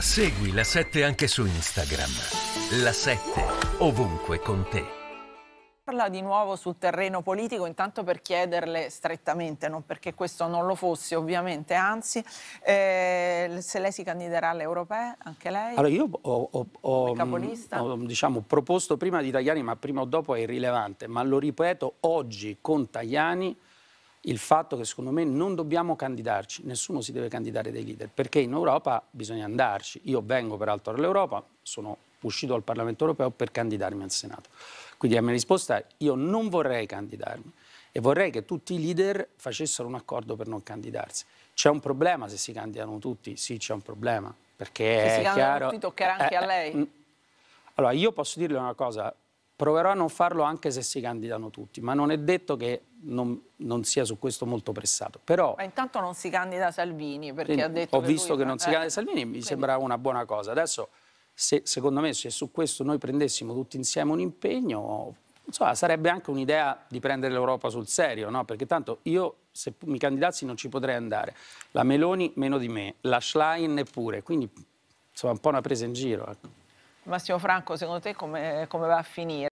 Segui la 7 anche su Instagram. La 7 ovunque con te. Parla di nuovo sul terreno politico, intanto per chiederle strettamente, non perché questo non lo fosse ovviamente, anzi, eh, se lei si candiderà alle europee, anche lei? Allora io ho, ho, ho, ho mm, diciamo, proposto prima di Tagliani, ma prima o dopo è irrilevante, ma lo ripeto, oggi con Tagliani il fatto che secondo me non dobbiamo candidarci, nessuno si deve candidare dei leader, perché in Europa bisogna andarci. Io vengo peraltro dall'Europa, sono uscito dal Parlamento europeo per candidarmi al Senato. Quindi la mia risposta è io non vorrei candidarmi e vorrei che tutti i leader facessero un accordo per non candidarsi. C'è un problema se si candidano tutti? Sì, c'è un problema, perché se si candidano tutti toccherà anche eh, a eh, lei? Mm. Allora, io posso dirle una cosa, proverò a non farlo anche se si candidano tutti, ma non è detto che non, non, sia su questo molto pressato. Però, Ma intanto non si candida Salvini perché ha detto... Ho che visto che non si eh. candida Salvini, mi quindi. sembra una buona cosa. Adesso, se, secondo me, se su questo noi prendessimo tutti insieme un impegno, insomma, sarebbe anche un'idea di prendere l'Europa sul serio, no? perché tanto io se mi candidassi non ci potrei andare. La Meloni meno di me, la Schlein neppure, quindi insomma un po' una presa in giro. Ecco. Massimo Franco, secondo te come, come va a finire?